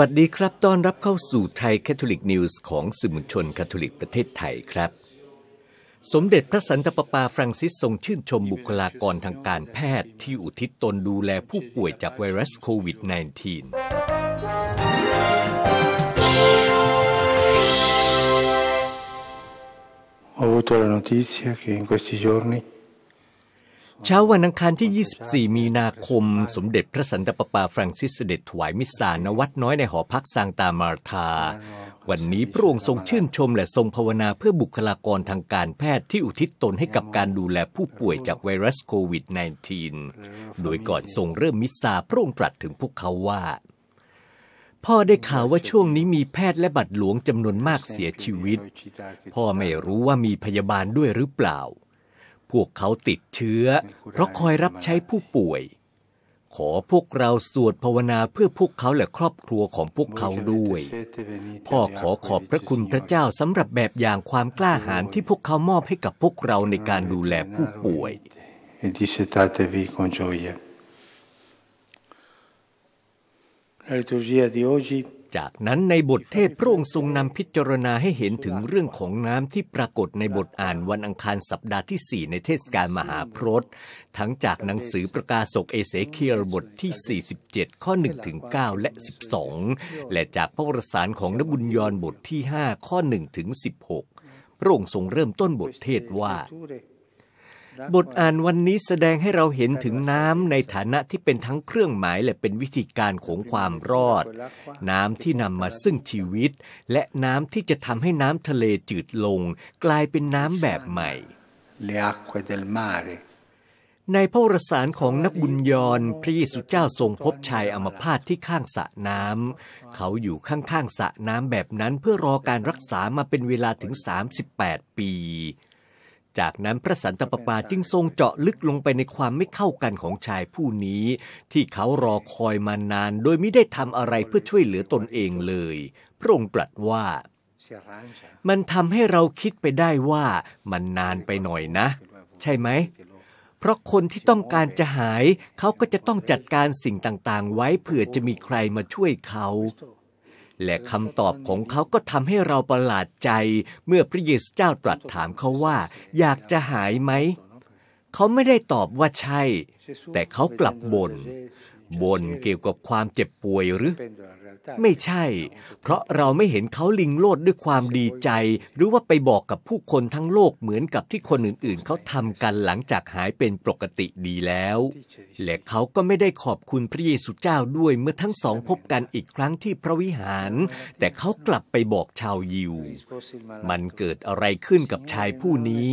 วัสดีครับ ต้อนรับเข้าสู่ไทยแคทอลิกนิวส์ของสื่อมวลชนแคทอลิกประเทศไทยครับ สมเด็จพระสันตะปาปาฟรังซิส ทรงชื่นชมบุคลากรทางการแพทย์ที่อุทิศตนดูแลผู้ป่วยจากไวรัสโควิด -19 Ho avuto la notizia che in questi giorni เช้าวันอังคารที่ 24 มีนาคม สมเด็จพระสันตะปาปาฟรังซิส เสด็จถวายมิสซาณวัดน้อยในหอพักซางตามาร์ทาวันนี้พระองค์ทรงชื่นชมและทรงภาวนาเพื่อบุคลากรทางการแพทย์ที่อุทิศตนให้กับการดูแลผู้ป่วยจากไวรัสโควิด -19 โดยก่อนทรงเริ่มมิสซาพระองค์ตรัสถึงพวกเขาว่า พ่อได้ข่าวว่าช่วงนี้มีแพทย์และบัตรหลวงจำนวนมากเสียชีวิต พ่อไม่รู้ว่ามีพยาบาลด้วยหรือเปล่าพวกเขาติดเชื้อ เพราะคอยรับใช้ผู้ป่วย ขอพวกเราสวดภาวนาเพื่อพวกเขาและครอบครัวของพวกเขาด้วย พ่อขอขอบพระคุณพระเจ้าสำหรับแบบอย่างความกล้าหาญที่พวกเขามอบให้กับพวกเราในการดูแลผู้ป่วยพจากนั้นในบทเทศพระองค์ทรงนำพิจารณาให้เห็นถึงเรื่องของน้ำที่ปรากฏในบทอ่านวันอังคารสัปดาห์ที่ 4 ในเทศกาลมหาพรตทั้งจากหนังสือประกาศกเอเสเคียลบทที่ 47 ข้อ1ถึง9และ 12 และจากพระวรสารของนบุญยอน บทที่ 5 ข้อ1ถึง16พระองค์ทรงเริ่มต้นบทเทศว่าบทอ่านวันนี้แสดงให้เราเห็นถึงน้ำในฐานะที่เป็นทั้งเครื่องหมายและเป็นวิธีการของความรอด น้ำที่นำมาซึ่งชีวิต และน้ำที่จะทำให้น้ำทะเลจืดลง กลายเป็นน้ำแบบใหม่ ในพระวรสารของนักบุญยอนพระเยซูเจ้าทรงพบชายอมพาตที่ข้างสระน้ำเขาอยู่ข้างๆสระน้ำแบบนั้นเพื่อรอการรักษามาเป็นเวลาถึง 38 ปีจากนั้น พระสันตะปาปาจึงทรงเจาะลึกลงไปในความไม่เข้ากันของชายผู้นี้ ที่เขารอคอยมานานโดยไม่ได้ทำอะไรเพื่อช่วยเหลือตนเองเลย พระองค์ตรัสว่า มันทำให้เราคิดไปได้ว่า มันนานไปหน่อยนะ ใช่ไหม เพราะคนที่ต้องการจะหาย เขาก็จะต้องจัดการสิ่งต่างๆไว้เผื่อจะมีใครมาช่วยเขาและคำตอบของเขาก็ทำให้เราประหลาดใจ เมื่อพระเยซูเจ้าตรัสถามเขาว่า อยากจะหายไหม เขาไม่ได้ตอบว่าใช่แต่เขากลับบ่นบ่นเกี่ยวกับความเจ็บป่วยหรือ ไม่ใช่ เพราะเราไม่เห็นเขาลิงโลดด้วยความดีใจ หรือว่าไปบอกกับผู้คนทั้งโลกเหมือนกับที่คนอื่นๆ เขาทำกันหลังจากหายเป็นปกติดีแล้ว และเขาก็ไม่ได้ขอบคุณพระเยซูเจ้าด้วยเมื่อทั้งสองพบกันอีกครั้งที่พระวิหาร แต่เขากลับไปบอกชาวยิวมันเกิดอะไรขึ้นกับชายผู้นี้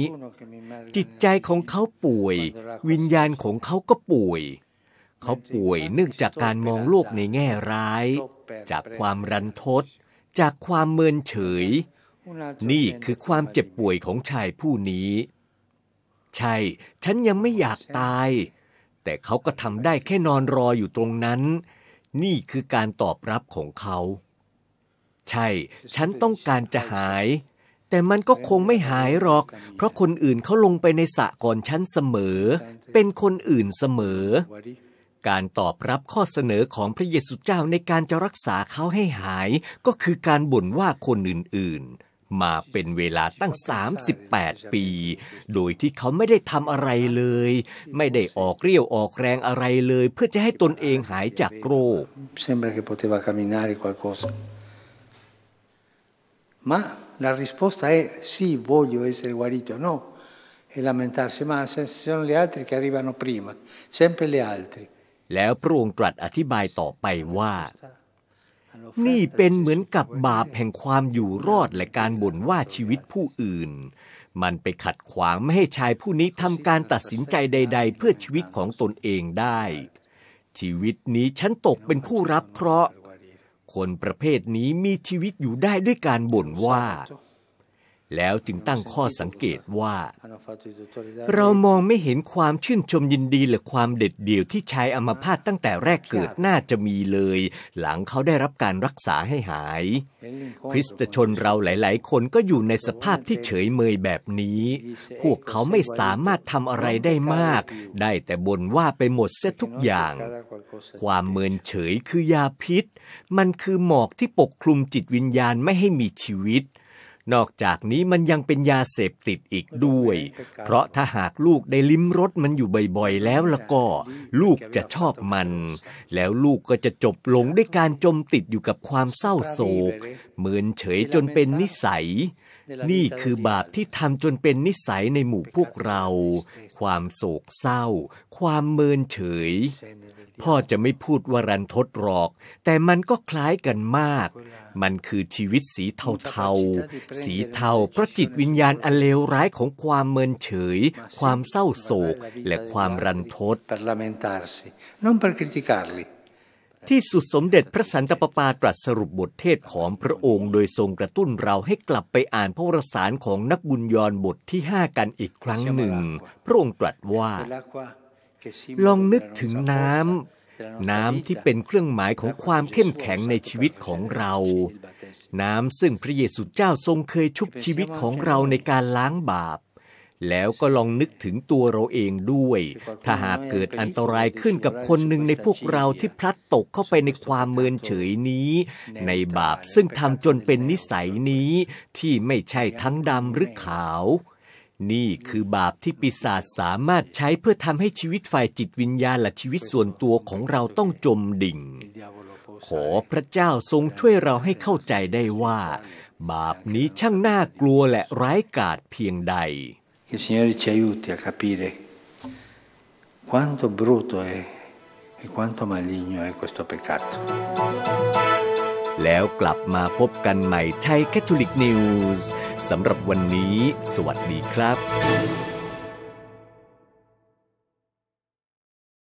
จิตใจของเขาป่วย วิญญาณของเขาก็ป่วย เขาป่วยเนื่องจากการมองโลกในแง่ร้าย จากความรันทด จากความเมินเฉย นี่คือความเจ็บป่วยของชายผู้นี้ ใช่ ฉันยังไม่อยากตาย แต่เขาก็ทำได้แค่นอนรออยู่ตรงนั้น นี่คือการตอบรับของเขา ใช่ ฉันต้องการจะหาย แต่มันก็คงไม่หายหรอก เพราะคนอื่นเขาลงไปในสระก่อนฉันเสมอเป็นคนอื่นเสมอ การตอบรับข้อเสนอของพระเยซูเจ้าในการจะรักษาเขาให้หาย ก็คือการบ่นว่าคนอื่นๆ มาเป็นเวลาตั้ง 38 ปี โดยที่เขาไม่ได้ทำอะไรเลย ไม่ได้ออกเรี่ยวออกแรงอะไรเลย เพื่อจะให้ตนเองหายจากโรค Ma la risposta è sì, v o g l ย o e เ s e r e g u a r i e lamentarsi, ma sono gli altri che arrivano prima, sempre gli altri. แล้วพระองค์ตรัสอธิบายต่อไปว่า นี่เป็นเหมือนกับบาปแห่งความอยู่รอดและการบ่นว่าชีวิตผู้อื่น มันไปขัดขวางไม่ให้ชายผู้นี้ทำการตัดสินใจใดๆ เพื่อชีวิตของตนเองได้ ชีวิตนี้ฉันตกเป็นผู้รับเคราะห์คนประเภทนี้มีชีวิตอยู่ได้ด้วยการบ่นว่าแล้วจึงตั้งข้อสังเกตว่า เรามองไม่เห็นความชื่นชมยินดีหรือความเด็ดเดี่ยวที่ชายอมพาตตั้งแต่แรกเกิด น่าจะมีเลย หลังเขาได้รับการรักษาให้หาย คริสตชนเราหลาย ๆ คนก็อยู่ในสภาพที่เฉยเมยแบบนี้ พวกเขาไม่สามารถทำอะไรได้มาก ได้แต่บ่นว่าไปหมดเสียทุกอย่าง ความเมินเฉยคือยาพิษ มันคือหมอกที่ปกคลุมจิตวิญญาณไม่ให้มีชีวิตนอกจากนี้มันยังเป็นยาเสพติดอีกด้วย เพราะถ้าหากลูกได้ลิ้มรสมันอยู่บ่อยๆแล้วละก็ ลูกจะชอบมัน แล้วลูกก็จะจบลงด้วยการจมติดอยู่กับความเศร้าโศกเหมือนเฉยจนเป็นนิสัย นี่คือบาปที่ทำจนเป็นนิสัยในหมู่พวกเรา ความโศกเศร้า ความเมินเฉย พ่อจะไม่พูดว่ารันทดหรอก แต่มันก็คล้ายกันมากมันคือชีวิตสีเทาๆ สีเทาเพราะจิตวิญญาณอันเลวร้ายของความเมินเฉย ความเศร้าโศกและความรันทดที่สุดสมเด็จพระสันตะปาปาตรัสสรุปบทเทศของพระองค์โดยทรงกระตุ้นเราให้กลับไปอ่านพระวรสารของนักบุญยอนบทที่ห้ากันอีกครั้งหนึ่งพระองค์ตรัสว่า ลองนึกถึงน้ำน้ำที่เป็นเครื่องหมายของความเข้มแข็งในชีวิตของเรา น้ำซึ่งพระเยซูเจ้าทรงเคยชุบชีวิตของเราในการล้างบาป แล้วก็ลองนึกถึงตัวเราเองด้วย ถ้าหากเกิดอันตรายขึ้นกับคนหนึ่งในพวกเราที่พลัดตกเข้าไปในความเมินเฉยนี้ ในบาปซึ่งทำจนเป็นนิสัยนี้ที่ไม่ใช่ทั้งดำหรือขาวนี่คือบาปที่ปีศาจสามารถใช้เพื่อทำให้ชีวิตฝ่ายจิตวิญญาณ และชีวิตส่วนตัวของเราต้องจมดิ่ง ขอพระเจ้าทรงช่วยเราให้เข้าใจได้ว่า บาปนี้ช่างน่ากลัวและร้ายกาจเพียงใด q u a n brutto e quanto maligno è questo peccato. แล้วกลับมาพบกันใหม่ไทยแคทอลิกนิวส์สำหรับวันนี้ สวัสดีครับ